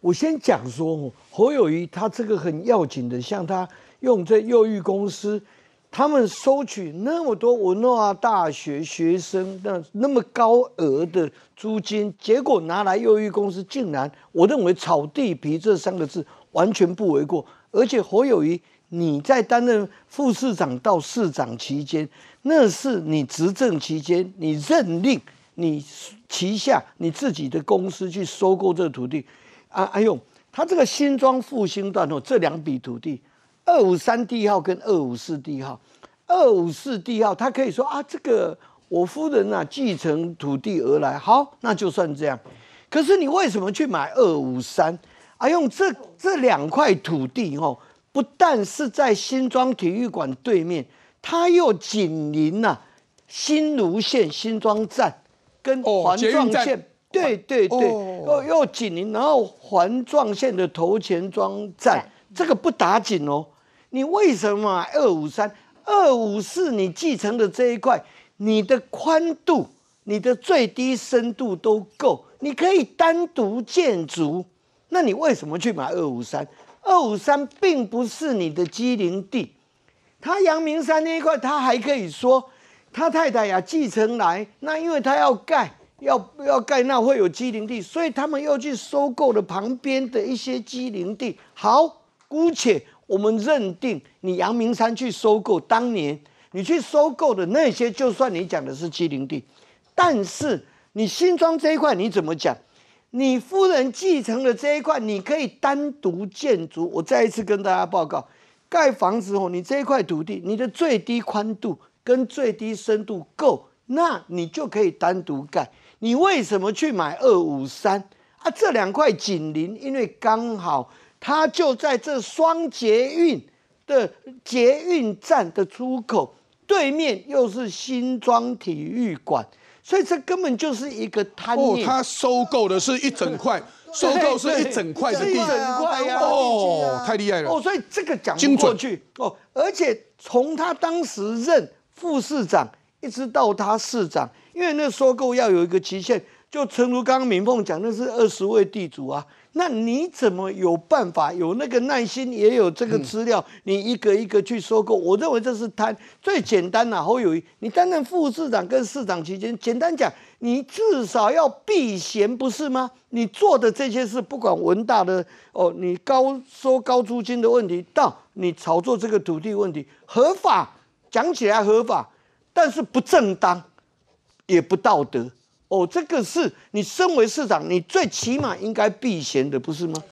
我先讲说，侯友谊他这个很要紧的，像他用这幼育公司，他们收取那么多文化大学学生的那么高额的租金，结果拿来幼育公司，竟然我认为“草地皮”这三个字完全不为过。而且侯友谊你在担任副市长到市长期间，那是你执政期间，你任命你旗下你自己的公司去收购这土地。啊，哎呦，他这个新庄复兴段哦，这两笔土地，二五三地号跟二五四地号，二五四地号，他可以说啊，这个我夫人啊继承土地而来，好，那就算这样。可是你为什么去买二五三？哎呦，这这两块土地哦，不但是在新庄体育馆对面，它又紧邻呐新芦线新庄站跟环状线。对对对，又又紧邻，然后环状线的头前装站，这个不打紧哦。你为什么二五三、二五四你继承的这一块，你的宽度、你的最低深度都够，你可以单独建筑。那你为什么去买二五三？二五三并不是你的机灵地，他阳明山那一块他还可以说，他太太呀继承来，那因为他要盖。要要盖那会有机林地，所以他们又去收购了旁边的一些机林地。好，姑且我们认定你阳明山去收购，当年你去收购的那些，就算你讲的是机林地，但是你新庄这一块你怎么讲？你夫人继承的这一块，你可以单独建筑。我再一次跟大家报告，盖房子后，你这一块土地，你的最低宽度跟最低深度够，那你就可以单独盖。你为什么去买二五三啊？这两块紧邻，因为刚好它就在这双捷运的捷运站的出口对面，又是新庄体育馆，所以这根本就是一个摊念。哦，他收购的是一整块，收购是一整块的地。哦，太厉害了。哦，所以这个讲过去。哦，而且从他当时任副市长。一直到他市长，因为那收购要有一个期限，就诚如刚刚明凤讲，那是二十位地主啊。那你怎么有办法有那个耐心，也有这个资料，你一个一个去收购？我认为这是贪。最简单呐，侯友，你担任副市长跟市长期间，简单讲，你至少要避嫌，不是吗？你做的这些事，不管文大的哦，你高收高租金的问题，到你炒作这个土地问题，合法讲起来合法。但是不正当，也不道德哦。这个是你身为市长，你最起码应该避嫌的，不是吗？